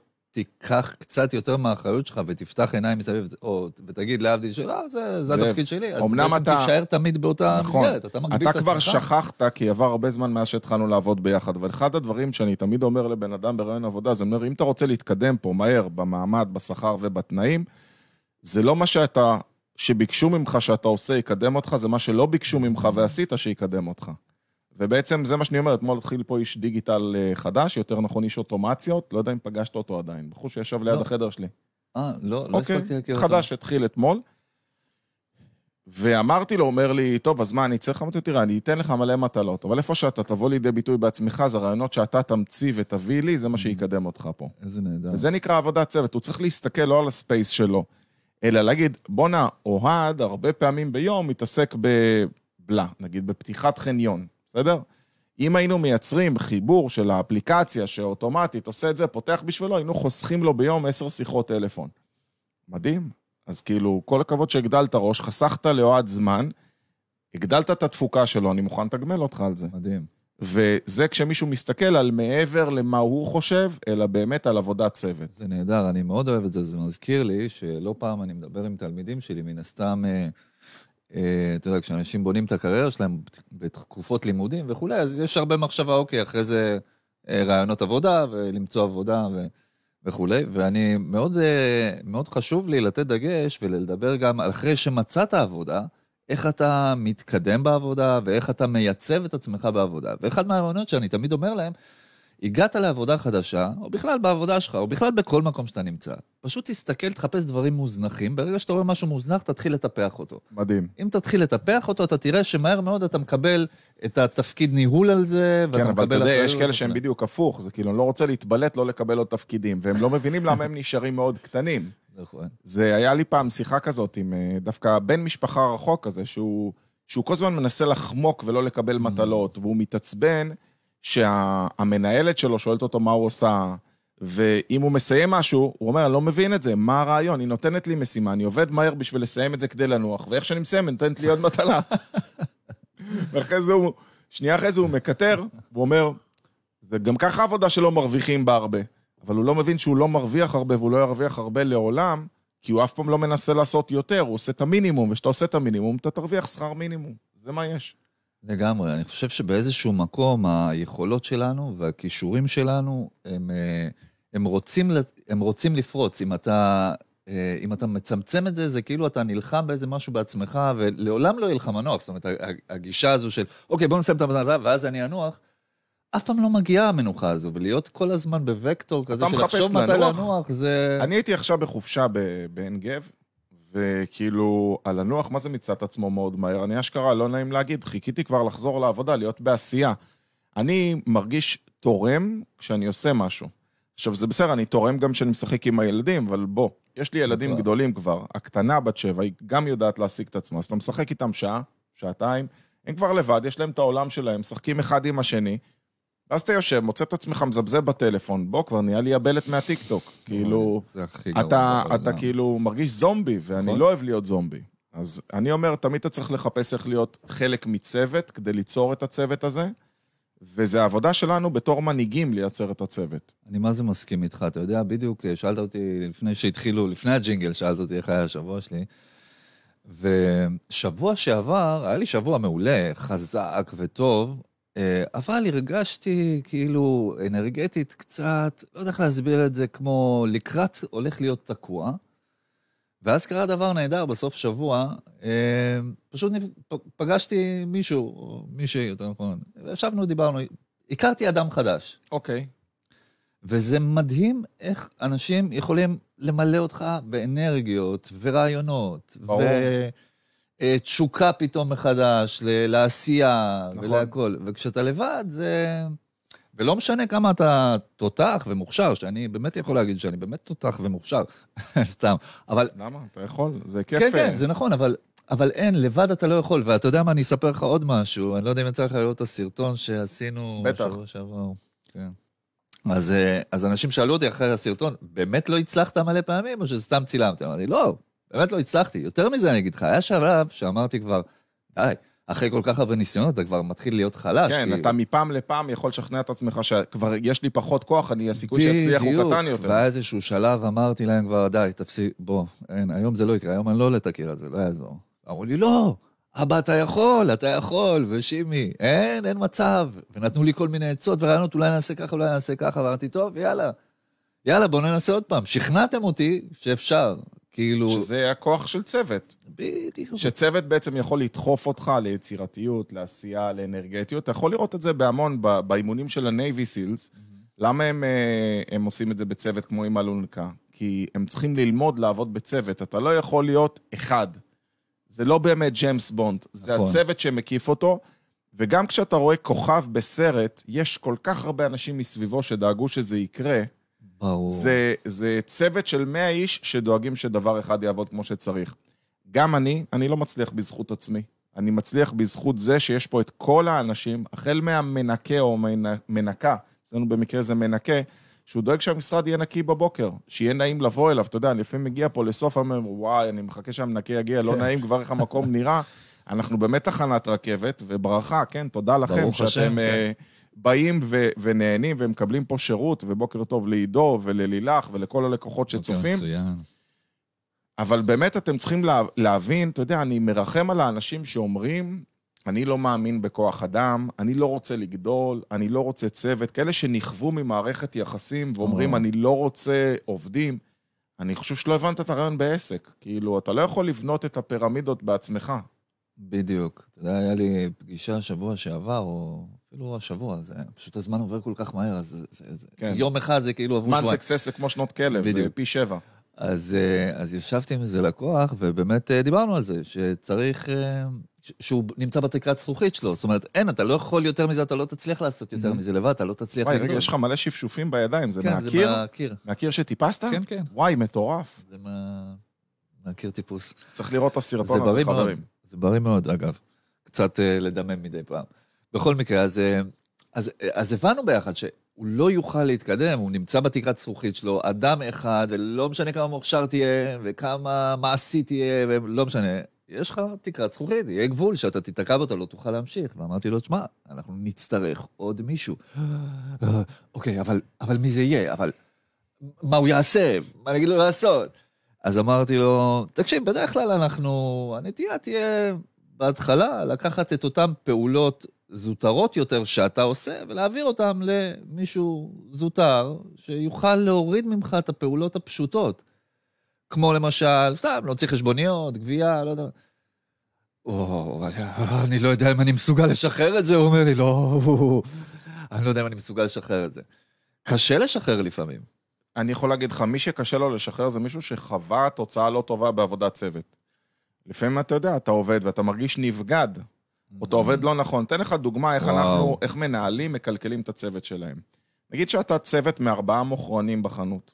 תיקח קצת יותר מהאחריות שלך ותפתח עיניים מסביב, או ותגיד להבדיל שלא, אה, זה, זה, זה התפקיד שלי, אז בעצם אתה... תישאר תמיד באותה נכון, מסגרת, אתה מגביל את עצמך. אתה כבר שכחת, כי עבר הרבה זמן מאז שהתחלנו לעבוד ביחד, אבל אחד הדברים שאני תמיד אומר לבן אדם ברעיון עבודה, זה אומר, אם אתה רוצה להתקדם פה מהר, במעמד, בשכר ובתנאים, זה לא מה שאתה, שביקשו ממך שאתה עושה יקדם אותך, זה מה שלא ביקשו ממך ועשית שיקדם אותך. ובעצם זה מה שאני אומר, אתמול התחיל פה איש דיגיטל אה, חדש, יותר נכון איש אוטומציות, לא יודע אם פגשת אותו עדיין, בחור שישב ליד לא. החדר שלי. אה, לא, לא אוקיי, הספקתי אוקיי, להכיר אותו. חדש, התחיל אתמול. ואמרתי לו, אומר לי, טוב, אז מה, אני צריך... אמרתי תראה, אני אתן לך מלא מטלות, אבל איפה שאתה תבוא לידי ביטוי בעצמך, זה רעיונות שאתה תמציא ותביא לי, זה מה mm. שיקדם אותך פה. איזה נהדר. וזה נקרא עבודת צוות. הוא צריך להסתכל לא על הספייס שלו, אלא להגיד, בואנה, אוהד הרבה פעמים ביום מתעסק בבלה, נגיד בפתיחת חניון. בסדר? אם היינו מייצרים חיבור של האפליקציה שאוטומטית עושה את זה, פותח בשבילו, היינו חוסכים לו ביום עשר שיחות טלפון. מדהים. אז כאילו, כל הכבוד שהגדלת ראש, חסכת לאוהד זמן, הגדלת את התפוקה שלו, אני מוכן לתגמל אותך על זה. מדהים. וזה כשמישהו מסתכל על מעבר למה הוא חושב, אלא באמת על עבודת צוות. זה נהדר, אני מאוד אוהב את זה. זה מזכיר לי שלא פעם אני מדבר עם תלמידים שלי, מן הסתם... אה, אה, אתה יודע, כשאנשים בונים את הקריירה שלהם בתקופות לימודים וכולי, אז יש הרבה מחשבה, אוקיי, אחרי זה אה, רעיונות עבודה ולמצוא עבודה ו... וכולי, ואני מאוד, אה, מאוד חשוב לי לתת דגש ולדבר גם אחרי שמצאת עבודה, איך אתה מתקדם בעבודה ואיך אתה מייצב את עצמך בעבודה. ואחד מהרעיונות שאני תמיד אומר להם, הגעת לעבודה חדשה, או בכלל בעבודה שלך, או בכלל בכל מקום שאתה נמצא. פשוט תסתכל, תחפש דברים מוזנחים, ברגע שאתה רואה משהו מוזנח, תתחיל לטפח אותו. מדהים. אם תתחיל לטפח אותו, אתה תראה שמהר מאוד אתה מקבל את התפקיד ניהול על זה, ואתה כן, מקבל... כן, אבל אתה יודע, יש כאלה שהם בדיוק הפוך, זה כאילו, אני לא רוצה להתבלט, לא לקבל עוד תפקידים, והם לא מבינים למה הם נשארים מאוד קטנים. נכון. זה היה לי פעם שיחה כזאת עם אה, דווקא בן משפחה רחוק כזה, שהוא, שהוא כל הזמן מנסה לחמוק ולא לקבל mm-hmm. מטלות, והוא מתעצבן. שהמנהלת שה, שלו שואלת אותו מה הוא עושה, ואם הוא מסיים משהו, הוא אומר, אני לא מבין את זה, מה הרעיון? היא נותנת לי משימה, אני עובד מהר בשביל לסיים את זה כדי לנוח, ואיך שאני מסיים, היא נותנת לי עוד מטלה. ואחרי זה הוא, שנייה אחרי זה הוא מקטר, הוא אומר, זה גם ככה עבודה שלא מרוויחים בה הרבה. אבל הוא לא מבין שהוא לא מרוויח הרבה והוא לא ירוויח הרבה לעולם, כי הוא אף פעם לא מנסה לעשות יותר, הוא עושה את המינימום, וכשאתה עושה את המינימום, אתה תרוויח שכר מינימום. זה מה יש. לגמרי. אני חושב שבאיזשהו מקום היכולות שלנו והכישורים שלנו, הם, אה, הם, רוצים, הם רוצים לפרוץ. אם אתה, אה, אם אתה מצמצם את זה, זה כאילו אתה נלחם באיזה משהו בעצמך, ולעולם לא יהיה לך מנוח. זאת אומרת, הגישה הזו של, אוקיי, בוא נסיים את המנוח ואז אני אנוח, אף פעם לא מגיעה המנוחה הזו, ולהיות כל הזמן בווקטור כזה, של לחשוב מתי לנוח, זה... אני הייתי עכשיו בחופשה בעין גב, וכאילו, על הנוח, מה זה מצד עצמו מאוד מהר? אני אשכרה, לא נעים להגיד, חיכיתי כבר לחזור לעבודה, להיות בעשייה. אני מרגיש תורם כשאני עושה משהו. עכשיו, זה בסדר, אני תורם גם כשאני משחק עם הילדים, אבל בוא, יש לי ילדים okay. גדולים כבר. הקטנה בת שבע, היא גם יודעת להשיג את עצמה, אז אתה משחק איתם שעה, שעתיים, הם כבר לבד, יש להם את העולם שלהם, משחקים אחד עם השני. ואז אתה יושב, מוצא את עצמך מזבזב בטלפון, בוא, כבר נהיה לי הבלט מהטיקטוק. כאילו, אתה, אתה כאילו מרגיש זומבי, ואני נכון. לא אוהב להיות זומבי. אז אני אומר, תמיד אתה צריך לחפש איך להיות חלק מצוות כדי ליצור את הצוות הזה, וזה העבודה שלנו בתור מנהיגים לייצר את הצוות. אני מה זה מסכים איתך, אתה יודע, בדיוק אה, שאלת אותי לפני שהתחילו, לפני הג'ינגל, שאלת אותי איך היה השבוע שלי. ושבוע שעבר, היה לי שבוע מעולה, חזק וטוב, אה, אבל הרגשתי כאילו אנרגטית קצת, לא יודע איך להסביר את זה, כמו לקראת הולך להיות תקוע. ואז קרה דבר נהדר בסוף שבוע, אה, פשוט פגשתי מישהו, מישהי, יותר נכון, ישבנו, דיברנו, הכרתי אדם חדש. אוקיי. Okay. וזה מדהים איך אנשים יכולים למלא אותך באנרגיות ורעיונות. ברור. Oh. אה, תשוקה פתאום מחדש, לעשייה נכון. ולהכול. וכשאתה לבד, זה... ולא משנה כמה אתה תותח ומוכשר, שאני באמת יכול להגיד שאני באמת תותח ומוכשר, סתם, אבל... למה? אתה יכול, זה כן, כיף. כן, כן, זה נכון, אבל, אבל אין, לבד אתה לא יכול. ואתה יודע מה, אני אספר לך עוד משהו, אני לא יודע אם יצא לך לראות את הסרטון שעשינו... בטח. שבוע שעבר, כן. אז, אה, אז אנשים שאלו אותי אחרי הסרטון, באמת לא הצלחת מלא פעמים, או שסתם צילמתם? אמרתי, לא, באמת לא הצלחתי. יותר מזה אני אגיד לך, היה שלב שאמרתי כבר, די, אחרי כל כך הרבה ניסיונות, אתה כבר מתחיל להיות חלש. כן, כי... כאילו. אתה מפעם לפעם יכול לשכנע את עצמך שכבר יש לי פחות כוח, אני, הסיכוי שיצליח הוא קטן יותר. והיה איזשהו שלב, אמרתי להם כבר, די, תפסיק, בוא, אין, היום זה לא יקרה, היום אני לא עולה את הקיר הזה, לא יעזור. אמרו לי, לא, אבא, אתה יכול, אתה יכול, ושימי, אין, אין מצב. ונתנו לי כל מיני עצות ורעיונות, אולי נעשה ככה, אולי נעשה ככה, ואמרתי, טוב, יאללה. יאללה, בואו ננסה עוד פעם. שכנעתם אותי שאפשר. כאילו... שזה הכוח של צוות. בדיוק. שצוות בעצם יכול לדחוף אותך ליצירתיות, לעשייה, לאנרגטיות. אתה יכול לראות את זה בהמון, באימונים של ה-Navy Seals. Mm-hmm. למה הם, אה, הם עושים את זה בצוות כמו עם אלונקה? כי הם צריכים ללמוד לעבוד בצוות. אתה לא יכול להיות אחד. זה לא באמת ג'יימס בונד, נכון. זה הצוות שמקיף אותו. וגם כשאתה רואה כוכב בסרט, יש כל כך הרבה אנשים מסביבו שדאגו שזה יקרה, ברור. זה, זה צוות של 100 איש שדואגים שדבר אחד יעבוד כמו שצריך. גם אני, אני לא מצליח בזכות עצמי. אני מצליח בזכות זה שיש פה את כל האנשים, החל מהמנקה או מנקה, אצלנו במקרה זה מנקה, שהוא דואג שהמשרד יהיה נקי בבוקר, שיהיה נעים לבוא אליו. אתה יודע, אני לפעמים מגיע פה לסוף, אני אומר, וואי, אני מחכה שהמנקה יגיע, לא כן. נעים כבר איך המקום נראה. אנחנו באמת תחנת רכבת, וברכה, כן, תודה לכם שאתם... ברוך השם, אה, כן. באים ו- ונהנים ומקבלים פה שירות, ובוקר טוב לעידו וללילך ולכל הלקוחות שצופים. מצוין. אבל באמת אתם צריכים לה, להבין, אתה יודע, אני מרחם על האנשים שאומרים, אני לא מאמין בכוח אדם, אני לא רוצה לגדול, אני לא רוצה צוות, כאלה שנכוו ממערכת יחסים ואומרים, אני לא רוצה עובדים. אני חושב שלא הבנת את הרעיון בעסק. כאילו, אתה לא יכול לבנות את הפירמידות בעצמך. בדיוק. אתה יודע, היה לי פגישה שבוע שעבר, או אפילו לא השבוע, זה פשוט הזמן עובר כל כך מהר, אז זה, זה, כן. יום אחד זה כאילו עברו שבועיים. זמן סקסס זה כמו שנות כלב, בדיוק. זה פי שבע. אז, אה, אז ישבתי עם איזה לקוח, ובאמת אה, דיברנו על זה, שצריך, אה, שהוא נמצא בתקרת זכוכית שלו. זאת אומרת, אין, אתה לא יכול יותר מזה, אתה לא תצליח לעשות יותר mm-hmm. מזה לבד, אתה לא תצליח... וואי, רגע, יש לך מלא שפשופים בידיים, זה כן, מהקיר? כן, זה מהקיר. מהקיר שטיפסת? כן, כן. וואי, מטורף. זה מה... מהקיר טיפוס. צריך לראות את הסרטון הזה, חברים. מאוד, זה בריא מאוד, אגב. קצת לדמם מדי פעם. בכל מקרה, אז, אה, אז, אז הבנו ביחד שהוא לא יוכל להתקדם, הוא נמצא בתקרת זכוכית שלו, אדם אחד, ולא משנה כמה מוכשר תהיה, וכמה מעשי תהיה, ולא משנה. יש לך תקרת זכוכית, יהיה גבול שאתה תיתקע בו, אתה לא תוכל להמשיך. ואמרתי לו, תשמע, אנחנו נצטרך עוד מישהו. אה, אוקיי, אבל, אבל מי זה יהיה? אבל מה הוא יעשה? מה נגיד לו לעשות? אז אמרתי לו, תקשיב, בדרך כלל אנחנו, הנטייה תהיה בהתחלה לקחת את אותן פעולות זוטרות יותר שאתה עושה, ולהעביר אותן למישהו זוטר, שיוכל להוריד ממך את הפעולות הפשוטות. כמו למשל, סתם, להוציא חשבוניות, גבייה, לא יודע. או, אני לא יודע אם אני מסוגל לשחרר את זה, הוא אומר לי, לא, אני לא יודע אם אני מסוגל לשחרר את זה. קשה לשחרר לפעמים. אני יכול להגיד לך, מי שקשה לו לשחרר זה מישהו שחווה תוצאה לא טובה בעבודת צוות. לפעמים אתה יודע, אתה עובד ואתה מרגיש נבגד, או אתה עובד לא נכון. אתן לך דוגמה איך וואו. אנחנו, איך מנהלים, מקלקלים את הצוות שלהם. נגיד שאתה צוות מארבעה מוכרנים בחנות,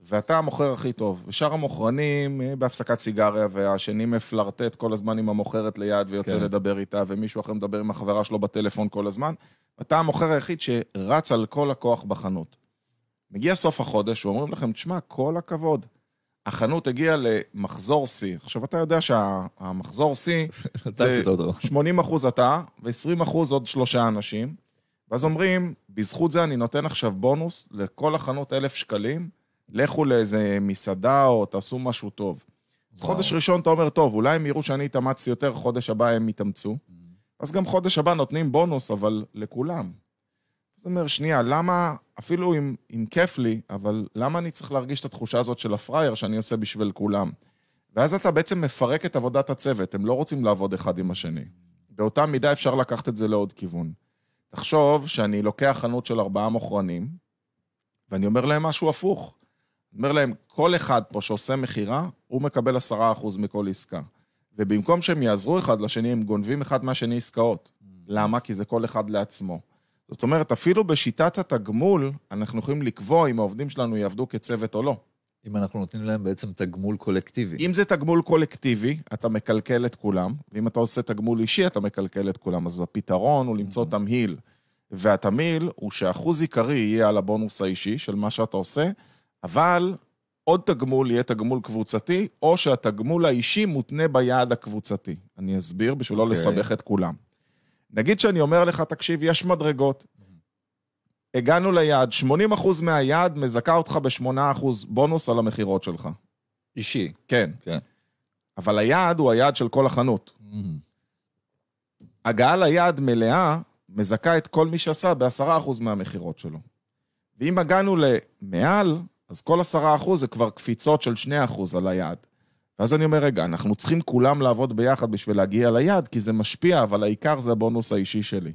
ואתה המוכר הכי טוב, ושאר המוכרנים אה, בהפסקת סיגריה, והשני מפלרטט כל הזמן עם המוכרת ליד ויוצא כן. לדבר איתה, ומישהו אחר מדבר עם החברה שלו בטלפון כל הזמן, אתה המוכר היחיד שרץ על כל הכוח בחנות. מגיע סוף החודש ואומרים לכם, תשמע, כל הכבוד, החנות הגיעה למחזור שיא. עכשיו, אתה יודע שהמחזור שיא זה 80 אחוז אתה ו-20 אחוז עוד שלושה אנשים, ואז אומרים, בזכות זה אני נותן עכשיו בונוס לכל החנות אלף שקלים, לכו לאיזה מסעדה או תעשו משהו טוב. אז חודש ראשון אתה אומר, טוב, אולי הם יראו שאני התאמצתי יותר, חודש הבא הם יתאמצו. Mm. אז גם חודש הבא נותנים בונוס, אבל לכולם. אז אומר, שנייה, למה אפילו אם, אם כיף לי, אבל למה אני צריך להרגיש את התחושה הזאת של הפראייר שאני עושה בשביל כולם? ואז אתה בעצם מפרק את עבודת הצוות, הם לא רוצים לעבוד אחד עם השני. באותה מידה אפשר לקחת את זה לעוד כיוון. תחשוב שאני לוקח חנות של ארבעה מוכרנים, ואני אומר להם משהו הפוך. אומר להם, כל אחד פה שעושה מכירה, הוא מקבל עשרה אחוז מכל עסקה. ובמקום שהם יעזרו אחד לשני, הם גונבים אחד מהשני עסקאות. למה? כי זה כל אחד לעצמו. זאת אומרת, אפילו בשיטת התגמול, אנחנו יכולים לקבוע אם העובדים שלנו יעבדו כצוות או לא. אם אנחנו נותנים להם בעצם תגמול קולקטיבי. אם זה תגמול קולקטיבי, אתה מקלקל את כולם, ואם אתה עושה תגמול אישי, אתה מקלקל את כולם. אז הפתרון הוא למצוא mm-hmm. תמהיל. והתמהיל הוא שאחוז עיקרי יהיה על הבונוס האישי של מה שאתה עושה, אבל עוד תגמול יהיה תגמול קבוצתי, או שהתגמול האישי מותנה ביעד הקבוצתי. אני אסביר בשביל okay. לא אוקיי. לסבך את כולם. נגיד שאני אומר לך, תקשיב, יש מדרגות. הגענו ליעד, 80% מהיעד מזכה אותך ב-8% בונוס על המכירות שלך. אישי. כן. כן. אבל היעד הוא היעד של כל החנות. Mm-hmm. הגעה ליעד מלאה מזכה את כל מי שעשה ב-10% מהמכירות שלו. ואם הגענו למעל, אז כל 10% זה כבר קפיצות של 2% על היעד. ואז אני אומר, רגע, אנחנו צריכים כולם לעבוד ביחד בשביל להגיע ליעד, כי זה משפיע, אבל העיקר זה הבונוס האישי שלי.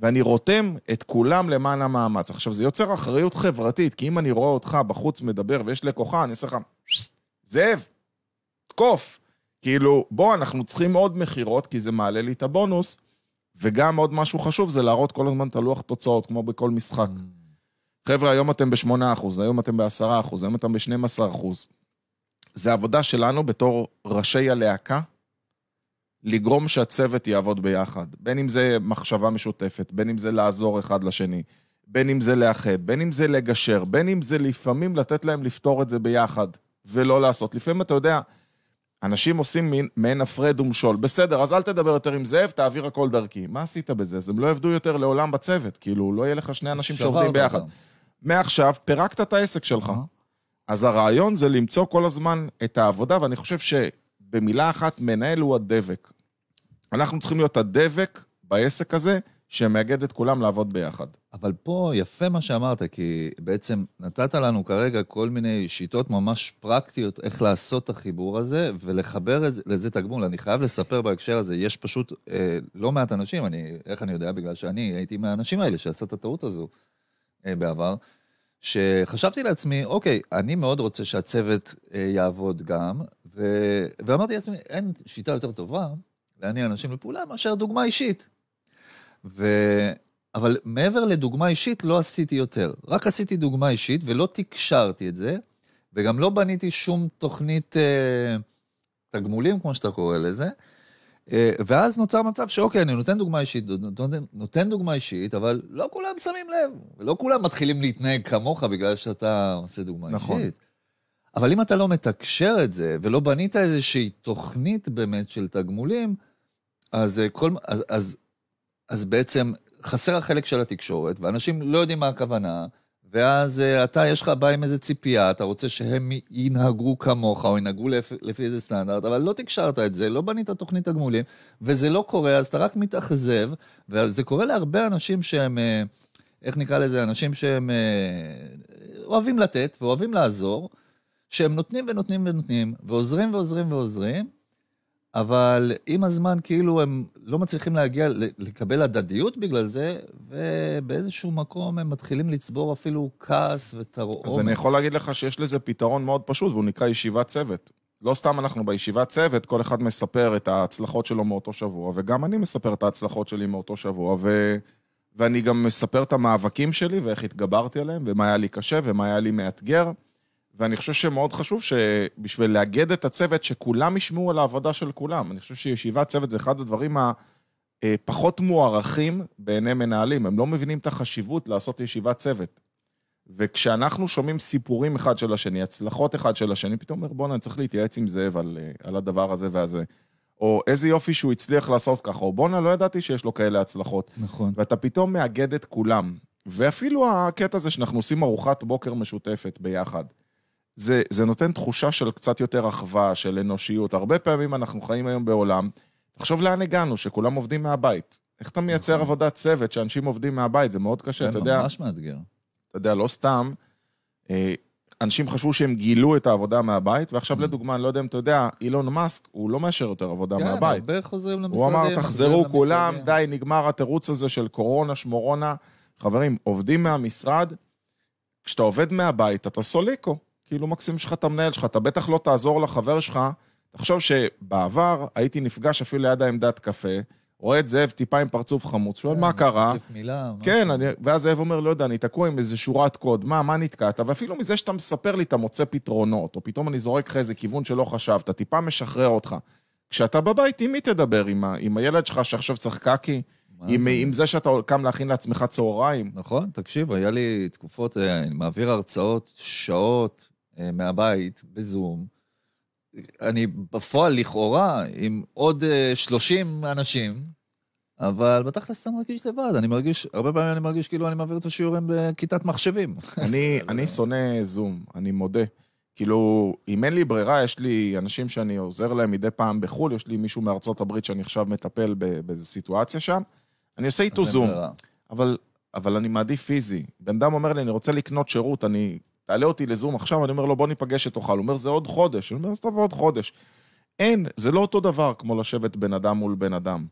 ואני רותם את כולם למען המאמץ. עכשיו, זה יוצר אחריות חברתית, כי אם אני רואה אותך בחוץ מדבר ויש לקוחה, אני אעשה לך, זאב, תקוף. כאילו, בוא, אנחנו צריכים עוד מכירות, כי זה מעלה לי את הבונוס, וגם עוד משהו חשוב זה להראות כל הזמן את הלוח תוצאות, כמו בכל משחק. Mm. חבר'ה, היום אתם ב-8%, היום אתם ב-10%, היום אתם ב-12%. זה עבודה שלנו בתור ראשי הלהקה, לגרום שהצוות יעבוד ביחד. בין אם זה מחשבה משותפת, בין אם זה לעזור אחד לשני, בין אם זה לאחד, בין אם זה לגשר, בין אם זה לפעמים לתת להם לפתור את זה ביחד, ולא לעשות. לפעמים, אתה יודע, אנשים עושים מין, מעין הפרד ומשול. בסדר, אז אל תדבר יותר עם זאב, תעביר הכל דרכי. מה עשית בזה? אז הם לא יעבדו יותר לעולם בצוות. כאילו, לא יהיה לך שני אנשים שעובדים ביחד. מעכשיו, פירקת את העסק שלך. Uh-huh. אז הרעיון זה למצוא כל הזמן את העבודה, ואני חושב שבמילה אחת, מנהל הוא הדבק. אנחנו צריכים להיות הדבק בעסק הזה, שמאגד את כולם לעבוד ביחד. אבל פה יפה מה שאמרת, כי בעצם נתת לנו כרגע כל מיני שיטות ממש פרקטיות איך לעשות את החיבור הזה ולחבר את, לזה תגמול. אני חייב לספר בהקשר הזה, יש פשוט אה, לא מעט אנשים, אני, איך אני יודע? בגלל שאני הייתי מהאנשים האלה שעשה את הטעות הזו אה, בעבר. שחשבתי לעצמי, אוקיי, אני מאוד רוצה שהצוות אה, יעבוד גם, ו... ואמרתי לעצמי, אין שיטה יותר טובה להניע אנשים לפעולה מאשר דוגמה אישית. ו... אבל מעבר לדוגמה אישית לא עשיתי יותר. רק עשיתי דוגמה אישית ולא תקשרתי את זה, וגם לא בניתי שום תוכנית אה, תגמולים, כמו שאתה קורא לזה, אה, ואז נוצר מצב שאוקיי, אני נותן דוגמה אישית, נותן, נותן דוגמה אישית, אבל לא כולם שמים לב. לא כולם מתחילים להתנהג כמוך בגלל שאתה עושה דוגמה נכון. אישית. אבל אם אתה לא מתקשר את זה, ולא בנית איזושהי תוכנית באמת של תגמולים, אז, אה, כל, אז, אז, אז בעצם חסר החלק של התקשורת, ואנשים לא יודעים מה הכוונה, ואז אה, אתה, יש לך, בא עם איזה ציפייה, אתה רוצה שהם ינהגו כמוך, או ינהגו לפ, לפי איזה סטנדרט, אבל לא תקשרת את זה, לא בנית תוכנית תגמולים, וזה לא קורה, אז אתה רק מתאכזב, וזה קורה להרבה אנשים שהם, אה, איך נקרא לזה, אנשים שהם אה, אוהבים לתת ואוהבים לעזור, שהם נותנים ונותנים ונותנים, ועוזרים ועוזרים ועוזרים, אבל עם הזמן כאילו הם לא מצליחים להגיע, לקבל הדדיות בגלל זה, ובאיזשהו מקום הם מתחילים לצבור אפילו כעס ותרעומת. אז אני יכול להגיד לך שיש לזה פתרון מאוד פשוט, והוא נקרא ישיבת צוות. לא סתם אנחנו בישיבת צוות, כל אחד מספר את ההצלחות שלו מאותו שבוע, וגם אני מספר את ההצלחות שלי מאותו שבוע, ו... ואני גם מספר את המאבקים שלי ואיך התגברתי עליהם, ומה היה לי קשה ומה היה לי מאתגר. ואני חושב שמאוד חשוב שבשביל לאגד את הצוות, שכולם ישמעו על העבודה של כולם. אני חושב שישיבת צוות זה אחד הדברים הפחות אה, מוערכים בעיני מנהלים. הם לא מבינים את החשיבות לעשות ישיבת צוות. וכשאנחנו שומעים סיפורים אחד של השני, הצלחות אחד של השני, פתאום אומר, בואנה, אני צריך להתייעץ עם זאב על, אה, על הדבר הזה והזה. או איזה יופי שהוא הצליח לעשות ככה, או בואנה, לא ידעתי שיש לו כאלה הצלחות. נכון. ואתה פתאום מאגד את כולם. ואפילו הקטע הזה שאנחנו עושים ארוחת בוקר משותפת ביחד. זה, זה נותן תחושה של קצת יותר אחווה, של אנושיות. הרבה פעמים אנחנו חיים היום בעולם, תחשוב לאן הגענו, שכולם עובדים מהבית. איך אתה מייצר נכון. עבודת צוות שאנשים עובדים מהבית? זה מאוד קשה, כן, אתה יודע... זה ממש מאתגר. אתה יודע, לא סתם, אה, אנשים חשבו שהם גילו את העבודה מהבית, ועכשיו כן. לדוגמה, אני לא יודע אם אתה יודע, אילון מאסק, הוא לא מאשר יותר עבודה כן, מהבית. כן, הרבה חוזרים למשרדים. הוא אמר, תחזרו כולם, די, נגמר התירוץ הזה של קורונה, שמורונה. חברים, עובדים מהמשרד, כשאתה עובד מהבית, אתה סוליקו. כאילו מקסים שלך את המנהל שלך, אתה בטח לא תעזור לחבר שלך. תחשוב שבעבר הייתי נפגש אפילו ליד העמדת קפה, רואה את זאב טיפה עם פרצוף חמוץ, שואל כן, מה קרה. כן, ואז זאב אומר, לא יודע, אני תקוע עם איזה שורת קוד, מה, מה נתקעת? ואפילו מזה שאתה מספר לי, אתה מוצא פתרונות, או פתאום אני זורק לך איזה כיוון שלא חשבת, טיפה משחרר אותך. כשאתה בבית, עם מי תדבר? עם, עם הילד שלך שעכשיו צריך קקי? עם, זה? עם זה שאתה קם להכין לעצמך צהריים? נכון, תקשיב, היה לי תקופות, אה, אני מעביר הרצאות, שעות, אה, מהבית, בזום, אני בפועל, לכאורה, עם עוד 30 אה, אנשים, אבל בתכלס אתה מרגיש לבד. אני מרגיש, הרבה פעמים אני מרגיש כאילו אני מעביר את השיעורים בכיתת מחשבים. אני, אני אה, שונא זום, אני מודה. כאילו, אם אין לי ברירה, יש לי אנשים שאני עוזר להם מדי פעם בחו"ל, יש לי מישהו מארצות הברית שאני עכשיו מטפל באיזו סיטואציה שם, אני עושה איתו זום. אבל, אבל אני מעדיף פיזי. בן אדם אומר לי, אני רוצה לקנות שירות, אני תעלה אותי לזום עכשיו, אני אומר לו, לא, בוא ניפגש שתאכל. הוא אומר, זה עוד חודש. אני אומר, אז תבוא עוד חודש. אין, זה לא אותו דבר כמו לשבת בן אדם מול בן אדם.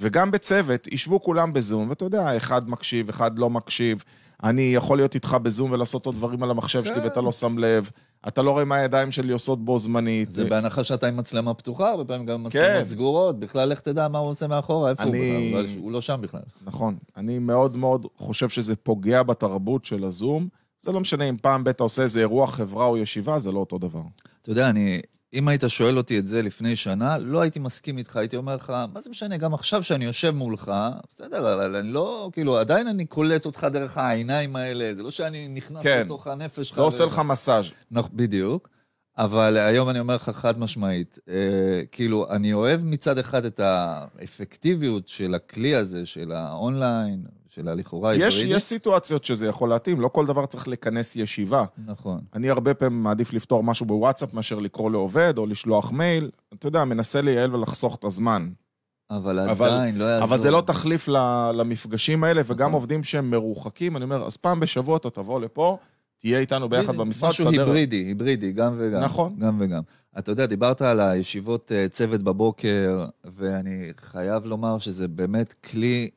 וגם בצוות, ישבו כולם בזום, ואתה יודע, אחד מקשיב, אחד לא מקשיב. אני יכול להיות איתך בזום ולעשות עוד דברים על המחשב כן. שלי ואתה לא שם לב. אתה לא רואה מה הידיים שלי עושות בו זמנית. זה בהנחה שאתה עם מצלמה פתוחה, הרבה פעמים גם כן. מצלמות כן. סגורות. בכלל, לך תדע מה הוא עושה מאחורה, איפה אני... הוא בכלל, הוא לא שם בכלל. נכון. אני מאוד מאוד חושב שזה פוגע בתרבות של הזום. זה לא משנה אם פעם בית עושה איזה אירוע חברה או ישיבה, זה לא אותו דבר. אתה יודע, אני... אם היית שואל אותי את זה לפני שנה, לא הייתי מסכים איתך, הייתי אומר לך, מה זה משנה, גם עכשיו שאני יושב מולך, בסדר, אבל אני לא, כאילו, עדיין אני קולט אותך דרך העיניים האלה, זה לא שאני נכנס כן, לתוך הנפש שלך. לא עושה לך מסאז'. בדיוק. אבל היום אני אומר לך חד משמעית, אה, כאילו, אני אוהב מצד אחד את האפקטיביות של הכלי הזה, של האונליין של הלכאורה היברידית. יש, יש סיטואציות שזה יכול להתאים, לא כל דבר צריך לכנס ישיבה. נכון. אני הרבה פעמים מעדיף לפתור משהו בוואטסאפ מאשר לקרוא לעובד או לשלוח מייל. אתה יודע, מנסה לייעל ולחסוך את הזמן. אבל אבל עדיין, לא יעזור. אבל זה לא תחליף למפגשים האלה, נכון. וגם עובדים שהם מרוחקים, אני אומר, אז פעם בשבוע אתה תבוא לפה, תהיה איתנו ביחד במשרד, סדר. משהו סדר... היברידי, היברידי, גם וגם. נכון. גם וגם. אתה יודע, דיברת על הישיבות אה, צוות בבוקר, ואני חייב לומר שזה באמת כלי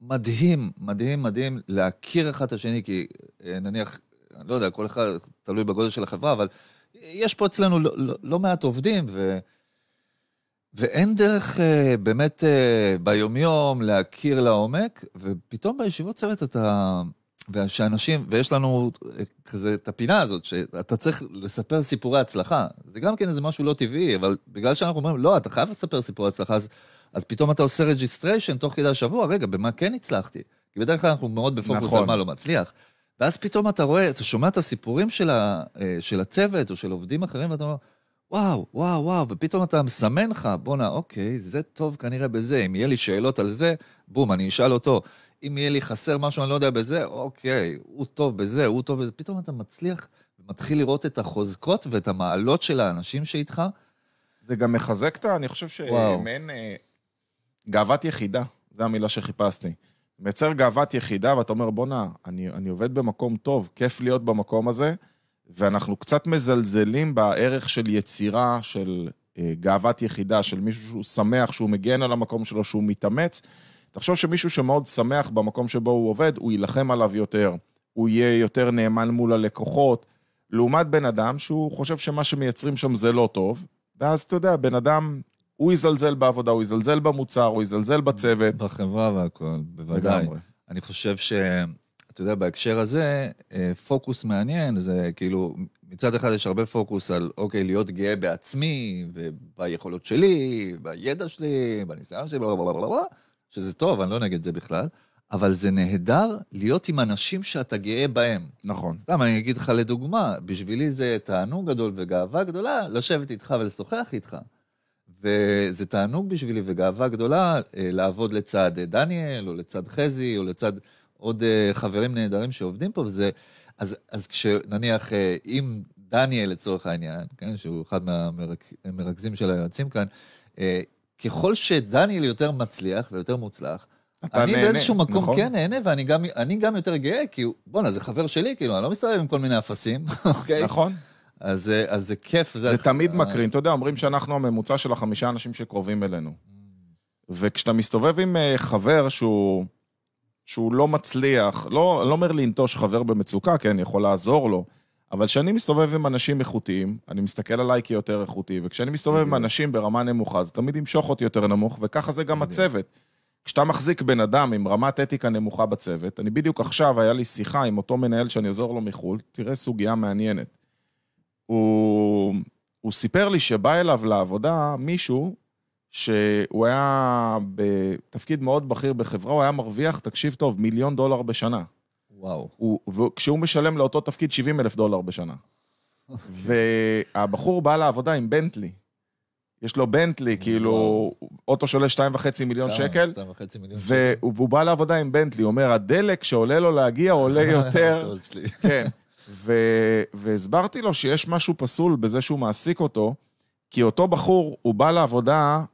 מדהים, מדהים, מדהים להכיר אחד את השני, כי אה, נניח, אני לא יודע, כל אחד תלוי בגודל של החברה, אבל יש פה אצלנו לא, לא, לא מעט עובדים, ו... ואין דרך אה, באמת אה, ביומיום להכיר לעומק, ופתאום בישיבות צוות אתה... ושאנשים, ויש לנו אה, כזה את הפינה הזאת, שאתה צריך לספר סיפורי הצלחה. זה גם כן איזה משהו לא טבעי, אבל בגלל שאנחנו אומרים, לא, אתה חייב לספר סיפורי הצלחה, אז אז פתאום אתה עושה רג'יסטריישן תוך כדי השבוע, רגע, במה כן הצלחתי? כי בדרך כלל אנחנו מאוד בפוקוס נכון. על מה לא מצליח. ואז פתאום אתה רואה, אתה שומע את הסיפורים של, ה, אה, של הצוות או של עובדים אחרים, ואתה אומר, וואו, וואו, וואו, ופתאום אתה מסמן לך, בואנה, אוקיי, זה טוב כנראה בזה, אם יהיה לי שאלות על זה, בום, אני אשאל אותו. אם יהיה לי חסר משהו, אני לא יודע בזה, אוקיי, הוא טוב בזה, הוא טוב בזה. פתאום אתה מצליח ומתחיל לראות את החוזקות ואת המעלות של האנשים שאיתך. זה גם מחזק את ה... אני חושב שמעין גאוות יחידה, זו המילה שחיפשתי. מייצר גאוות יחידה, ואתה אומר, בואנה, אני, אני עובד במקום טוב, כיף להיות במקום הזה, ואנחנו קצת מזלזלים בערך של יצירה, של אה, גאוות יחידה, של מישהו שהוא שמח, שהוא מגן על המקום שלו, שהוא מתאמץ. תחשוב שמישהו שמאוד שמח במקום שבו הוא עובד, הוא יילחם עליו יותר, הוא יהיה יותר נאמן מול הלקוחות, לעומת בן אדם שהוא חושב שמה שמייצרים שם זה לא טוב, ואז אתה יודע, בן אדם הוא יזלזל בעבודה, הוא יזלזל במוצר, הוא יזלזל בצוות. בחברה והכול, בוודאי. לגמרי. אני חושב ש... אתה יודע, בהקשר הזה, אה, פוקוס מעניין, זה כאילו, מצד אחד יש הרבה פוקוס על, אוקיי, להיות גאה בעצמי, וביכולות שלי, בידע שלי, בניסיון שלי, בלה שזה טוב, אני לא נגד זה בכלל, אבל זה נהדר להיות עם אנשים שאתה גאה בהם. נכון. סתם, אני אגיד לך לדוגמה, בשבילי זה תענוג גדול וגאווה גדולה לשבת איתך ולשוחח איתך. וזה תענוג בשבילי וגאווה גדולה אה, לעבוד לצד אה, דניאל, או לצד חזי, או לצד עוד אה, חברים נהדרים שעובדים פה, וזה... אז, אז כשנניח, אם דניאל לצורך העניין, כן, שהוא אחד מהמרכזים של היועצים כאן, ככל שדניאל יותר מצליח ויותר מוצלח, אני נהנה, באיזשהו מקום נכון? כן נהנה, ואני גם, גם יותר גאה, כי בואנה, זה חבר שלי, כאילו, אני לא מסתובב עם כל מיני אפסים, אוקיי? נכון. אז, אז זה כיף. זה, זה הח... תמיד מקרין. אתה יודע, אומרים שאנחנו הממוצע של החמישה אנשים שקרובים אלינו. וכשאתה מסתובב עם אה, חבר שהוא, שהוא לא מצליח, לא, לא אומר לנטוש חבר במצוקה, כי כן, אני יכול לעזור לו, אבל כשאני מסתובב עם אנשים איכותיים, אני מסתכל עליי כיותר איכותי, וכשאני מסתובב עם אנשים ברמה נמוכה, זה תמיד ימשוך אותי יותר נמוך, וככה זה גם הצוות. כשאתה מחזיק בן אדם עם רמת אתיקה נמוכה בצוות, אני בדיוק עכשיו, היה לי שיחה עם אותו מנהל שאני עוזר לו מחו"ל, תראה סוגיה מעניינת. הוא, הוא סיפר לי שבא אליו לעבודה מישהו שהוא היה בתפקיד מאוד בכיר בחברה, הוא היה מרוויח, תקשיב טוב, מיליון דולר בשנה. וואו. הוא, וכשהוא משלם לאותו תפקיד 70 אלף דולר בשנה. והבחור בא לעבודה עם בנטלי. יש לו בנטלי, כאילו, אוטו שעולה שתיים וחצי מיליון אה, שקל, והוא בא לעבודה עם בנטלי, הוא אומר, הדלק שעולה לו להגיע עולה יותר, כן, ו... והסברתי לו שיש משהו פסול בזה שהוא מעסיק אותו, כי אותו בחור, הוא בא לעבודה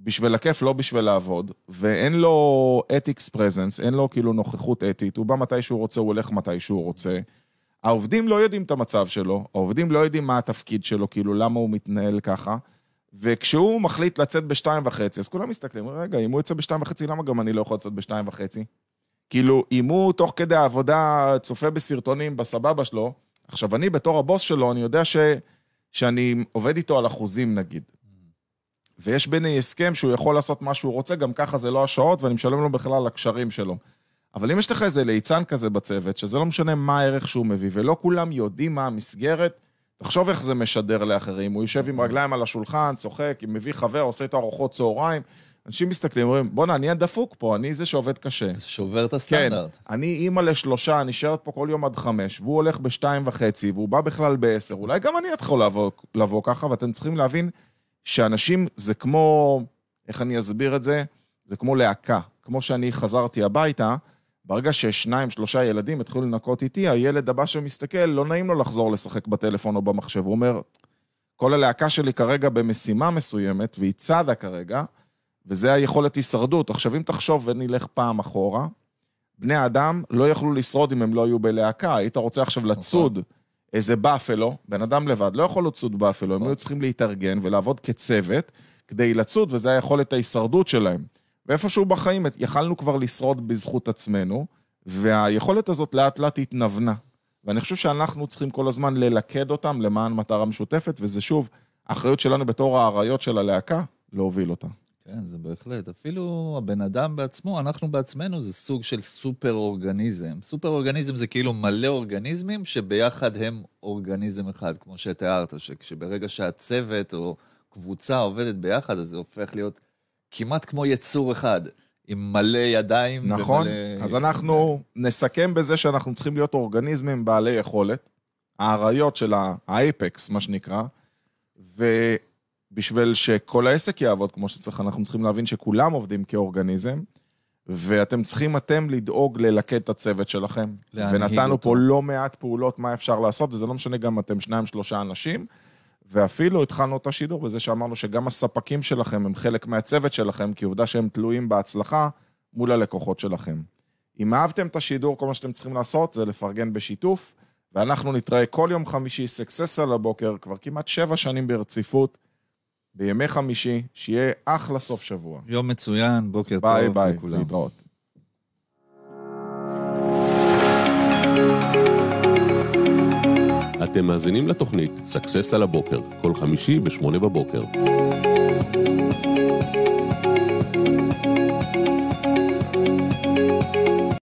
בשביל הכיף, לא בשביל לעבוד, ואין לו אתיקס פרזנס, אין לו כאילו נוכחות אתית, הוא בא מתי שהוא רוצה, הוא הולך מתי שהוא רוצה. העובדים לא יודעים את המצב שלו, העובדים לא יודעים מה התפקיד שלו, כאילו, למה הוא מתנהל ככה. וכשהוא מחליט לצאת בשתיים וחצי, אז כולם מסתכלים, רגע, אם הוא יוצא בשתיים וחצי, למה גם אני לא יכול לצאת בשתיים וחצי? כאילו, אם הוא תוך כדי העבודה צופה בסרטונים בסבבה שלו, עכשיו, אני בתור הבוס שלו, אני יודע ש, שאני עובד איתו על אחוזים, נגיד. ויש ביני הסכם שהוא יכול לעשות מה שהוא רוצה, גם ככה זה לא השעות, ואני משלם לו בכלל על הקשרים שלו. אבל אם יש לך איזה ליצן כזה בצוות, שזה לא משנה מה הערך שהוא מביא, ולא כולם יודעים מה המסגרת, תחשוב איך זה משדר לאחרים. הוא יושב עם רגליים על השולחן, צוחק, מביא חבר, עושה איתו ארוחות צהריים, אנשים מסתכלים, אומרים, בואנה, אני הדפוק פה, אני זה שעובד קשה. זה שובר את כן, הסטנדרט. כן, אני אימא לשלושה, נשארת פה כל יום עד חמש, והוא הולך בשתיים וחצי, והוא בא בכלל בעשר, אולי גם אני אתחול לבוא, לבוא ככה, ואתם צריכים להבין שאנשים זה כמו, איך אני אסביר את זה? זה כמו להקה. כמו שאני חזרתי הביתה, ברגע ששניים, שלושה ילדים התחילו לנקות איתי, הילד הבא שמסתכל, לא נעים לו לחזור לשחק בטלפון או במחשב. הוא אומר, כל הלהקה שלי כרגע במשימה מסוימת, והיא צדה כרגע, וזה היכולת הישרדות. עכשיו, אם תחשוב ונלך פעם אחורה, בני האדם לא יכלו לשרוד אם הם לא היו בלהקה. היית רוצה עכשיו נכון. לצוד איזה באפלו, בן אדם לבד לא יכול לצוד באפלו, הם נכון. היו צריכים להתארגן ולעבוד כצוות כדי לצוד, וזה היכולת ההישרדות שלהם. ואיפשהו בחיים יכלנו כבר לשרוד בזכות עצמנו, והיכולת הזאת לאט לאט התנוונה. ואני חושב שאנחנו צריכים כל הזמן ללכד אותם למען מטרה משותפת, וזה שוב, האחריות שלנו בתור האריות של הלהקה, להוביל אותה. כן, זה בהחלט. אפילו הבן אדם בעצמו, אנחנו בעצמנו, זה סוג של סופר אורגניזם. סופר אורגניזם זה כאילו מלא אורגניזמים שביחד הם אורגניזם אחד, כמו שתיארת, שכשברגע שהצוות או קבוצה עובדת ביחד, אז זה הופך להיות כמעט כמו יצור אחד. עם מלא ידיים. נכון, ומלא... אז אנחנו נסכם בזה שאנחנו צריכים להיות אורגניזמים בעלי יכולת, האריות של האייפקס, מה שנקרא, ו... בשביל שכל העסק יעבוד כמו שצריך, אנחנו צריכים להבין שכולם עובדים כאורגניזם, ואתם צריכים אתם לדאוג ללכד את הצוות שלכם. ונתנו אותו. פה לא מעט פעולות מה אפשר לעשות, וזה לא משנה גם אם אתם שניים, שלושה אנשים. ואפילו התחלנו את השידור בזה שאמרנו שגם הספקים שלכם הם חלק מהצוות שלכם, כי עובדה שהם תלויים בהצלחה מול הלקוחות שלכם. אם אהבתם את השידור, כל מה שאתם צריכים לעשות זה לפרגן בשיתוף, ואנחנו נתראה כל יום חמישי, סקסס על הבוקר, כבר כמעט שבע שנים ברציפות. בימי חמישי, שיהיה אחלה סוף שבוע. יום מצוין, בוקר ביי, טוב ביי, לכולם. ביי, ביי, להתראות. אתם מאזינים לתוכנית סאקסס על הבוקר, כל חמישי בשמונה בבוקר.